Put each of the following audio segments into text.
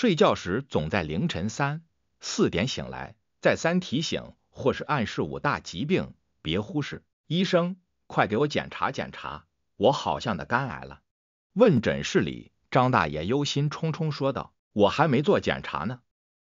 睡觉时总在凌晨三四点醒来，再三提醒或是暗示五大疾病别忽视。医生，快给我检查检查，我好像得肝癌了。问诊室里，张大爷忧心忡忡说道：“我还没做检查呢，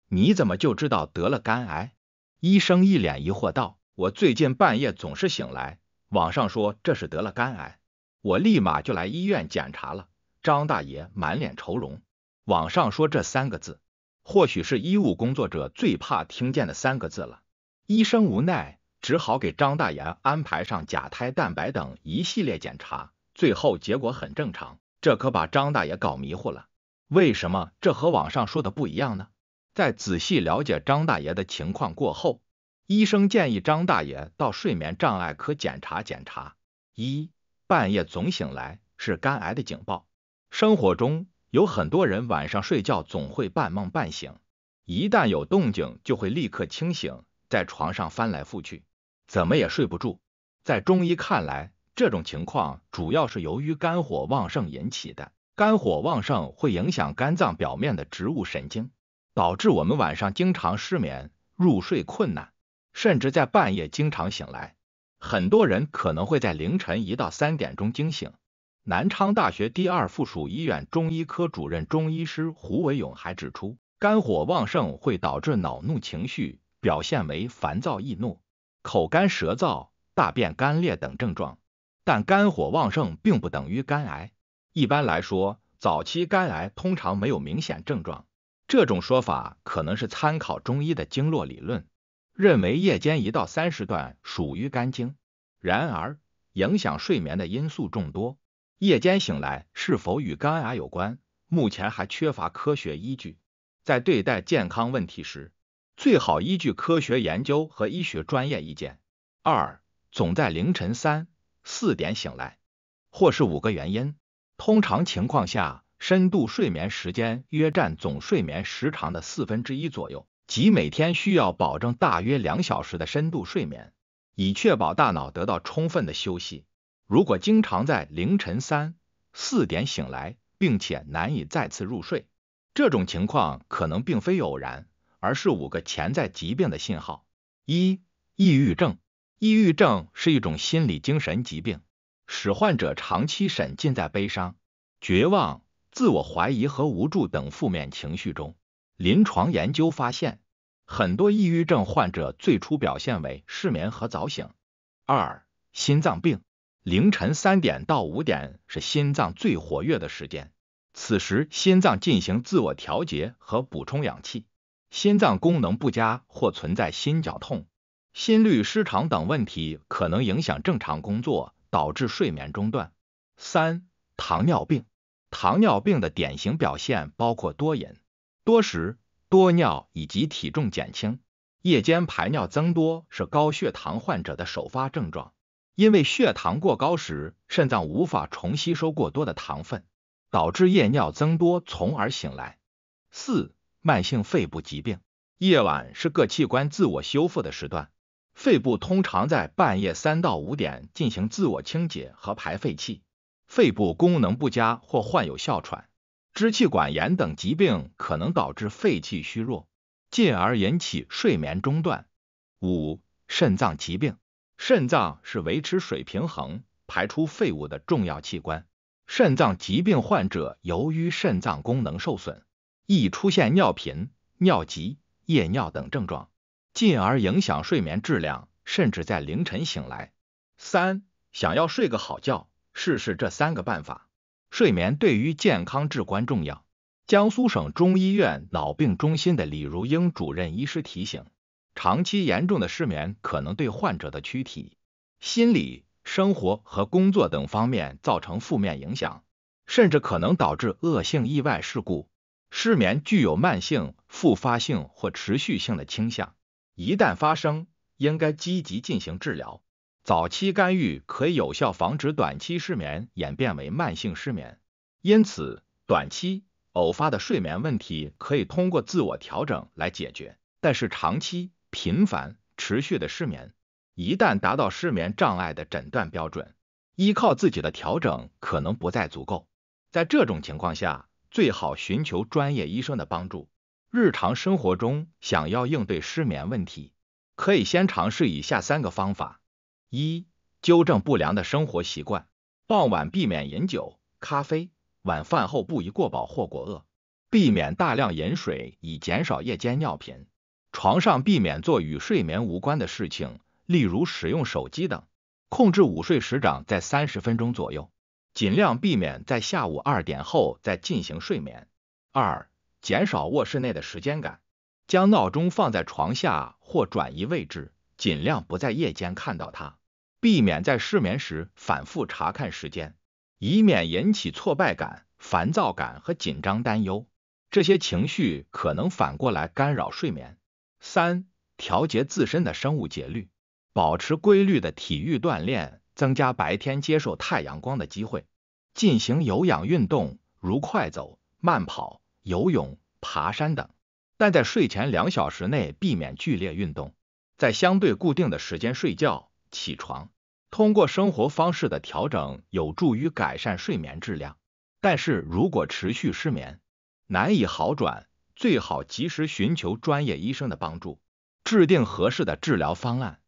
你怎么就知道得了肝癌？”医生一脸疑惑道：“我最近半夜总是醒来，网上说这是得了肝癌，我立马就来医院检查了。”张大爷满脸愁容。网上说这三个字，或许是医务工作者最怕听见的三个字了。医生无奈，只好给张大爷安排上甲胎蛋白等一系列检查，最后结果很正常。这可把张大爷搞迷糊了，为什么这和网上说的不一样呢？在仔细了解张大爷的情况过后，医生建议张大爷到睡眠障碍科检查检查。一半夜总醒来，是肝癌的警报。生活中。有很多人晚上睡觉总会半梦半醒，一旦有动静就会立刻清醒，在床上翻来覆去，怎么也睡不住。在中医看来，这种情况主要是由于肝火旺盛引起的。肝火旺盛会影响肝脏表面的植物神经，导致我们晚上经常失眠、入睡困难，甚至在半夜经常醒来。很多人可能会在凌晨一到三点钟惊醒。南昌大学第二附属医院中医科主任中医师胡伟勇还指出，肝火旺盛会导致恼怒情绪，表现为烦躁易怒、口干舌燥、大便干裂等症状。但肝火旺盛并不等于肝癌。一般来说，早期肝癌通常没有明显症状。这种说法可能是参考中医的经络理论，认为夜间一到三时段属于肝经。然而，影响睡眠的因素众多。夜间醒来是否与肝癌有关？目前还缺乏科学依据。在对待健康问题时，最好依据科学研究和医学专业意见。二、总在凌晨三四点醒来，或是五个原因。通常情况下，深度睡眠时间约占总睡眠时长的四分之一左右，即每天需要保证大约两小时的深度睡眠，以确保大脑得到充分的休息。如果经常在凌晨三四点醒来，并且难以再次入睡，这种情况可能并非偶然，而是五个潜在疾病的信号：一、抑郁症。抑郁症是一种心理精神疾病，使患者长期沉浸在悲伤、绝望、自我怀疑和无助等负面情绪中。临床研究发现，很多抑郁症患者最初表现为失眠和早醒。二、心脏病。凌晨三点到五点是心脏最活跃的时间，此时心脏进行自我调节和补充氧气。心脏功能不佳或存在心绞痛、心律失常等问题，可能影响正常工作，导致睡眠中断。三、糖尿病。糖尿病的典型表现包括多饮、多食、多尿以及体重减轻。夜间排尿增多是高血糖患者的首发症状。因为血糖过高时，肾脏无法重吸收过多的糖分，导致夜尿增多，从而醒来。四、慢性肺部疾病，夜晚是各器官自我修复的时段，肺部通常在半夜三到五点进行自我清洁和排废气。肺部功能不佳或患有哮喘、支气管炎等疾病，可能导致肺气虚弱，进而引起睡眠中断。五、肾脏疾病。肾脏是维持水平衡、排出废物的重要器官。肾脏疾病患者由于肾脏功能受损，易出现尿频、尿急、夜尿等症状，进而影响睡眠质量，甚至在凌晨醒来。三、想要睡个好觉，试试这三个办法。睡眠对于健康至关重要。江苏省中医院脑病中心的李如英主任医师提醒。长期严重的失眠可能对患者的躯体、心理、生活和工作等方面造成负面影响，甚至可能导致恶性意外事故。失眠具有慢性、复发性或持续性的倾向，一旦发生，应该积极进行治疗。早期干预可以有效防止短期失眠演变为慢性失眠。因此，短期偶发的睡眠问题可以通过自我调整来解决，但是长期。频繁、持续的失眠，一旦达到失眠障碍的诊断标准，依靠自己的调整可能不再足够。在这种情况下，最好寻求专业医生的帮助。日常生活中，想要应对失眠问题，可以先尝试以下三个方法：一、纠正不良的生活习惯，傍晚避免饮酒、咖啡，晚饭后不宜过饱或过饿，避免大量饮水以减少夜间尿频。床上避免做与睡眠无关的事情，例如使用手机等。控制午睡时长在三十分钟左右，尽量避免在下午二点后再进行睡眠。二、减少卧室内的时间感，将闹钟放在床下或转移位置，尽量不在夜间看到它，避免在失眠时反复查看时间，以免引起挫败感、烦躁感和紧张担忧，这些情绪可能反过来干扰睡眠。三、调节自身的生物节律，保持规律的体育锻炼，增加白天接受太阳光的机会，进行有氧运动，如快走、慢跑、游泳、爬山等。但在睡前两小时内避免剧烈运动，在相对固定的时间睡觉、起床。通过生活方式的调整，有助于改善睡眠质量。但是如果持续失眠，难以好转。最好及时寻求专业医生的帮助，制定合适的治疗方案。